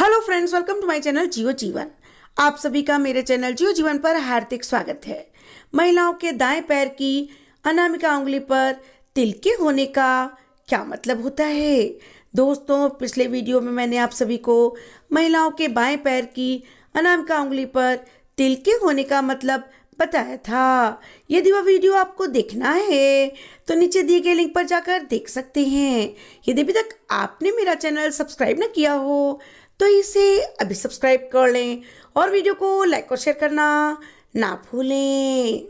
hello friends welcome to my channel Jiyo Jeevan आप सभी का मेरे चैनल जियो जीवन पर हार्दिक स्वागत है महिलाओं के दाएं पैर की अनामिका उंगली पर तिल के होने का क्या मतलब होता है दोस्तों पिछले वीडियो में मैंने आप सभी को महिलाओं के बाएं पैर की अनामिका उंगली पर तिल के होने का मतलब बताया था यदि वह वीडियो आपको देखना है तो नीचे दिए गए लिंक पर जाकर देख सकते हैं यदि अभी तक आपने मेरा चैनल सब्सक्राइब न किया हो तो इसे अभी सब्सक्राइब कर लें और वीडियो को लाइक और शेयर करना ना भूलें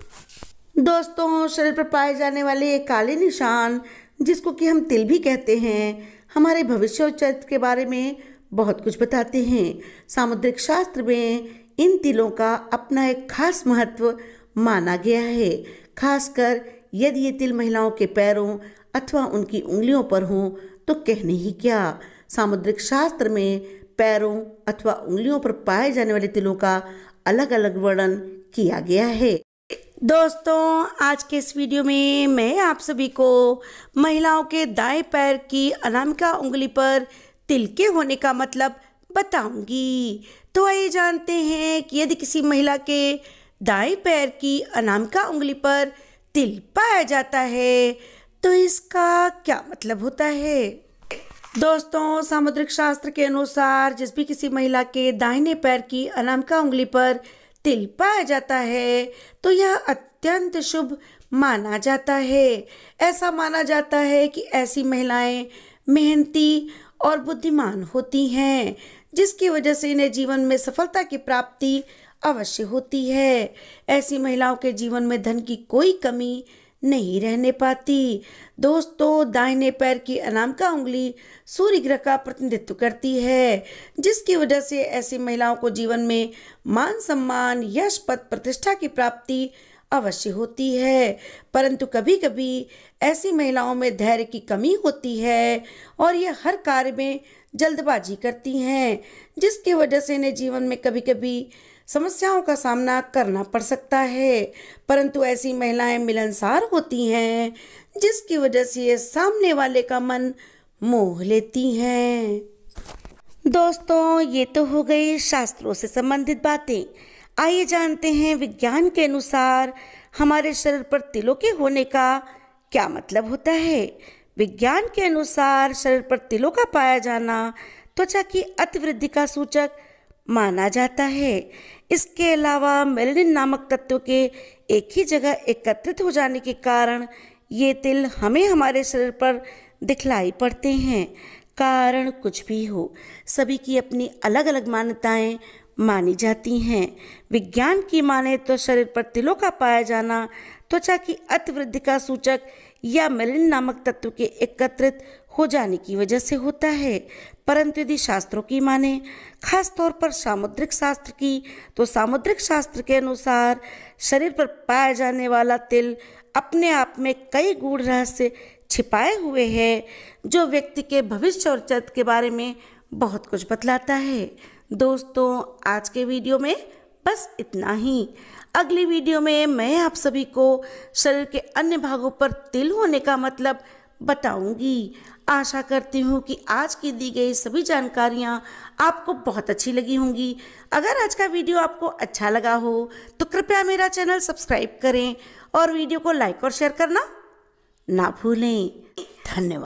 दोस्तों शरीर पर पाए जाने वाले काले निशान जिसको कि हम तिल भी कहते हैं हमारे भविष्य और चरित्र के बारे में बहुत कुछ बताते हैं सामुद्रिक शास्त्र में इन तिलों का अपना एक खास महत्व माना गया है खासकर यदि ये तिल महिलाओं के पैरों अथवा उनकी उंगलियों पर हों तो कहने ही क्या सामुद्रिक शास्त्र में पैरों अथवा उंगलियों पर पाए जाने वाले तिलों का अलग अलग वर्णन किया गया है दोस्तों आज के इस वीडियो में मैं आप सभी को महिलाओं के दाएं पैर की अनामिका उंगली पर तिल के होने का मतलब बताऊंगी तो आइए जानते हैं कि यदि किसी महिला के दाएं पैर की अनामिका उंगली पर तिल पाया जाता है तो इसका क्या मतलब होता है दोस्तों सामुद्रिक शास्त्र के अनुसार जिस भी किसी महिला के दाहिने पैर की अनामिका उंगली पर तिल पाया जाता है तो यह अत्यंत शुभ माना जाता है ऐसा माना जाता है कि ऐसी महिलाएं मेहनती और बुद्धिमान होती हैं जिसकी वजह से इन्हें जीवन में सफलता की प्राप्ति अवश्य होती है ऐसी महिलाओं के जीवन में धन की कोई कमी नहीं रहने पाती दोस्तों दाहिने पैर की अनामका उंगली सूर्य ग्रह का प्रतिनिधित्व करती है जिसकी वजह से ऐसी महिलाओं को जीवन में मान सम्मान यश पद प्रतिष्ठा की प्राप्ति अवश्य होती है परंतु कभी कभी ऐसी महिलाओं में धैर्य की कमी होती है और ये हर कार्य में जल्दबाजी करती हैं जिसकी वजह से इन्हें जीवन में कभी कभी समस्याओं का सामना करना पड़ सकता है परंतु ऐसी महिलाएं मिलनसार होती हैं जिसकी वजह से ये सामने वाले का मन मोह लेती हैं दोस्तों ये तो हो गई शास्त्रों से संबंधित बातें आइए जानते हैं विज्ञान के अनुसार हमारे शरीर पर तिलों के होने का क्या मतलब होता है विज्ञान के अनुसार शरीर पर तिलों का पाया जाना त्वचा की अतिवृद्धि का सूचक माना जाता है इसके अलावा मेलेनिन नामक तत्व के एक ही जगह एकत्रित हो जाने के कारण ये तिल हमें हमारे शरीर पर दिखलाई पड़ते हैं कारण कुछ भी हो सभी की अपनी अलग अलग मान्यताएं मानी जाती हैं विज्ञान की माने तो शरीर पर तिलों का पाया जाना त्वचा की अतिवृद्धि का सूचक या मलिन नामक तत्व के एकत्रित हो जाने की वजह से होता है परंतु यदि शास्त्रों की माने खास तौर पर सामुद्रिक शास्त्र की तो सामुद्रिक शास्त्र के अनुसार शरीर पर पाया जाने वाला तिल अपने आप में कई गूढ़ रहस्य छिपाए हुए हैं जो व्यक्ति के भविष्य और चरित्र के बारे में बहुत कुछ बतलाता है दोस्तों आज के वीडियो में बस इतना ही अगली वीडियो में मैं आप सभी को शरीर के अन्य भागों पर तिल होने का मतलब बताऊंगी आशा करती हूँ कि आज की दी गई सभी जानकारियाँ आपको बहुत अच्छी लगी होंगी अगर आज का वीडियो आपको अच्छा लगा हो तो कृपया मेरा चैनल सब्सक्राइब करें और वीडियो को लाइक और शेयर करना ना भूलें धन्यवाद